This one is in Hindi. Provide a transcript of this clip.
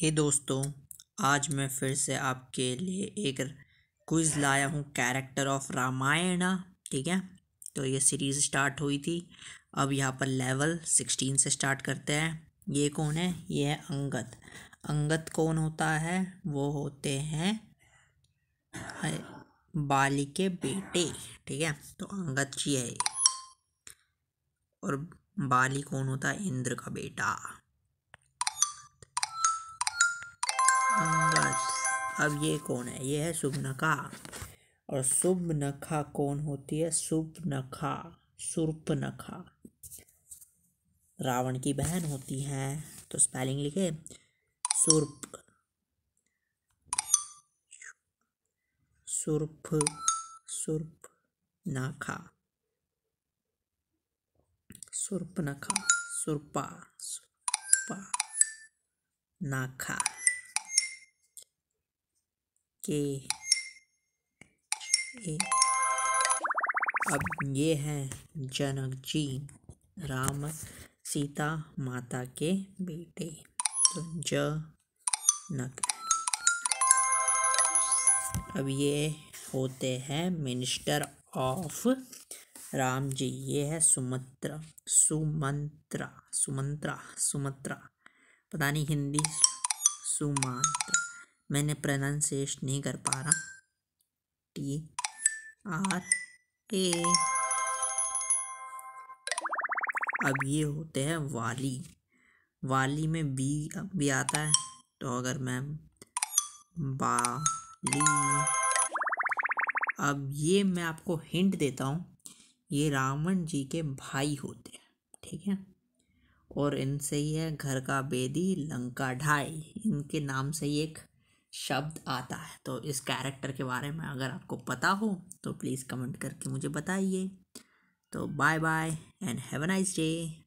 हे दोस्तों आज मैं फिर से आपके लिए एक क्विज़ लाया हूँ कैरेक्टर ऑफ रामायण ठीक है तो ये सीरीज़ स्टार्ट हुई थी अब यहाँ पर लेवल सिक्सटीन से स्टार्ट करते हैं ये कौन है ये है अंगद अंगद कौन होता है वो होते हैं बाली के बेटे ठीक है तो अंगद जी है और बाली कौन होता है इंद्र का बेटा अब ये कौन है ये है शुभनखा और शुभनखा कौन होती है शुभनखा सुर्पनखा रावण की बहन होती है तो स्पेलिंग लिखे सुर्प सुर्फ सुर्प नाखा सुर्प नखा सुर्पा सुर्पा नाखा के अब ये हैं जनक जी राम सीता माता के बेटे तो जनक अब ये होते हैं मिनिस्टर ऑफ राम जी ये है सुमंत्र सुमंत्रा सुमंत्रा सुमंत्रा पता नहीं हिंदी सुमात्रा मैंने प्रनाउंसिएशन नहीं कर पा रहा टी आर ए अब ये होते हैं वाली वाली में बी भी आता है तो अगर मैं बाली अब ये मैं आपको हिंट देता हूँ ये रावण जी के भाई होते हैं ठीक है और इनसे ही है घर का बेदी लंका ढाई इनके नाम से ही एक शब्द आता है तो इस कैरेक्टर के बारे में अगर आपको पता हो तो प्लीज़ कमेंट करके मुझे बताइए तो bye bye and have a nice day